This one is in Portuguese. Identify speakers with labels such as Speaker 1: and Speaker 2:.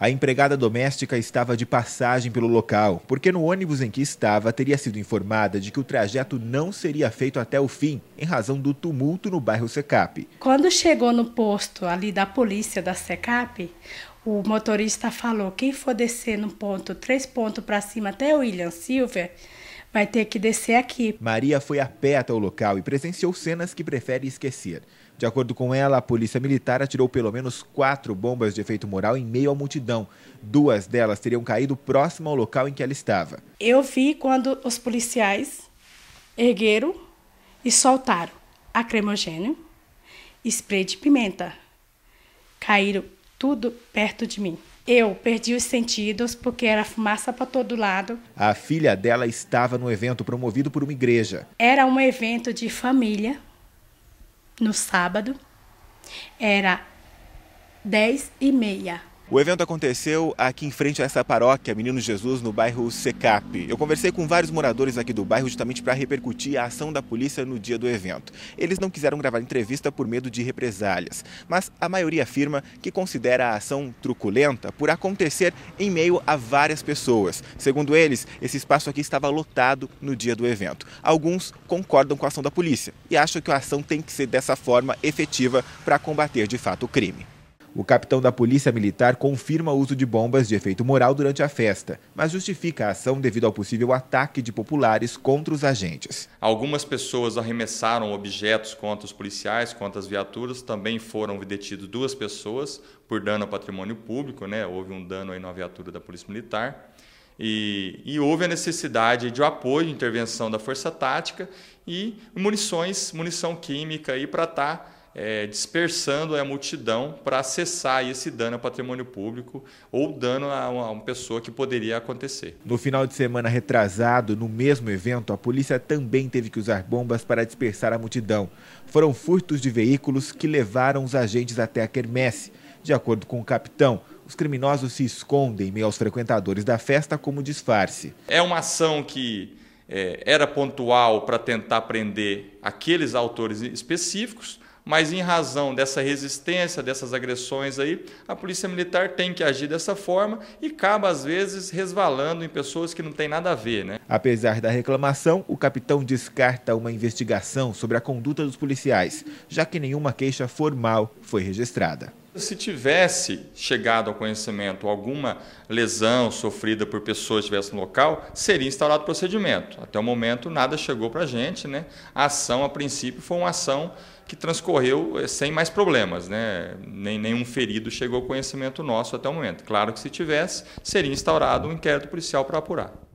Speaker 1: A empregada doméstica estava de passagem pelo local, porque no ônibus em que estava teria sido informada de que o trajeto não seria feito até o fim, em razão do tumulto no bairro Secap.
Speaker 2: Quando chegou no posto ali da polícia da Secap, o motorista falou: quem for descer no ponto, três pontos para cima até o William Silver, Vai ter que descer aqui.
Speaker 1: Maria foi a pé até o local e presenciou cenas que prefere esquecer. De acordo com ela, a polícia militar atirou pelo menos quatro bombas de efeito moral em meio à multidão. Duas delas teriam caído próximo ao local em que ela estava.
Speaker 2: Eu vi quando os policiais ergueram e soltaram a cremogênio, spray de pimenta. Caíram tudo perto de mim. Eu perdi os sentidos porque era fumaça para todo lado.
Speaker 1: A filha dela estava no evento promovido por uma igreja.
Speaker 2: Era um evento de família no sábado. Era dez e meia.
Speaker 1: O evento aconteceu aqui em frente a essa paróquia, Menino Jesus, no bairro Secap. Eu conversei com vários moradores aqui do bairro justamente para repercutir a ação da polícia no dia do evento. Eles não quiseram gravar entrevista por medo de represálias, mas a maioria afirma que considera a ação truculenta por acontecer em meio a várias pessoas. Segundo eles, esse espaço aqui estava lotado no dia do evento. Alguns concordam com a ação da polícia e acham que a ação tem que ser dessa forma efetiva para combater de fato o crime. O capitão da Polícia Militar confirma o uso de bombas de efeito moral durante a festa, mas justifica a ação devido ao possível ataque de populares contra os agentes.
Speaker 3: Algumas pessoas arremessaram objetos contra os policiais, contra as viaturas. Também foram detidos duas pessoas por dano ao patrimônio público, né? Houve um dano aí na viatura da Polícia Militar. E, e, houve a necessidade de um apoio, intervenção da Força Tática e munições, munição química para estar tá é, dispersando a multidão para acessar esse dano ao patrimônio público ou dano a uma, a uma, pessoa que poderia acontecer.
Speaker 1: No final de semana retrasado, no mesmo evento, a polícia também teve que usar bombas para dispersar a multidão. Foram furtos de veículos que levaram os agentes até a quermesse. De acordo com o capitão, os criminosos se escondem meio aos frequentadores da festa como disfarce.
Speaker 3: É uma ação que é, era pontual para tentar prender aqueles autores específicos, mas em razão dessa resistência, dessas agressões aí, a polícia militar tem que agir dessa forma e acaba às vezes resvalando em pessoas que não tem nada a ver, né?
Speaker 1: Apesar da reclamação, o capitão descarta uma investigação sobre a conduta dos policiais, já que nenhuma queixa formal foi registrada.
Speaker 3: Se tivesse chegado ao conhecimento alguma lesão sofrida por pessoas que estivessem no local, seria instaurado procedimento. Até o momento, nada chegou para a gente. Né? A ação, a princípio, foi uma ação que transcorreu eh, sem mais problemas. Né? Nem, nenhum ferido chegou ao conhecimento nosso até o momento. Claro que, se tivesse, seria instaurado um inquérito policial para apurar.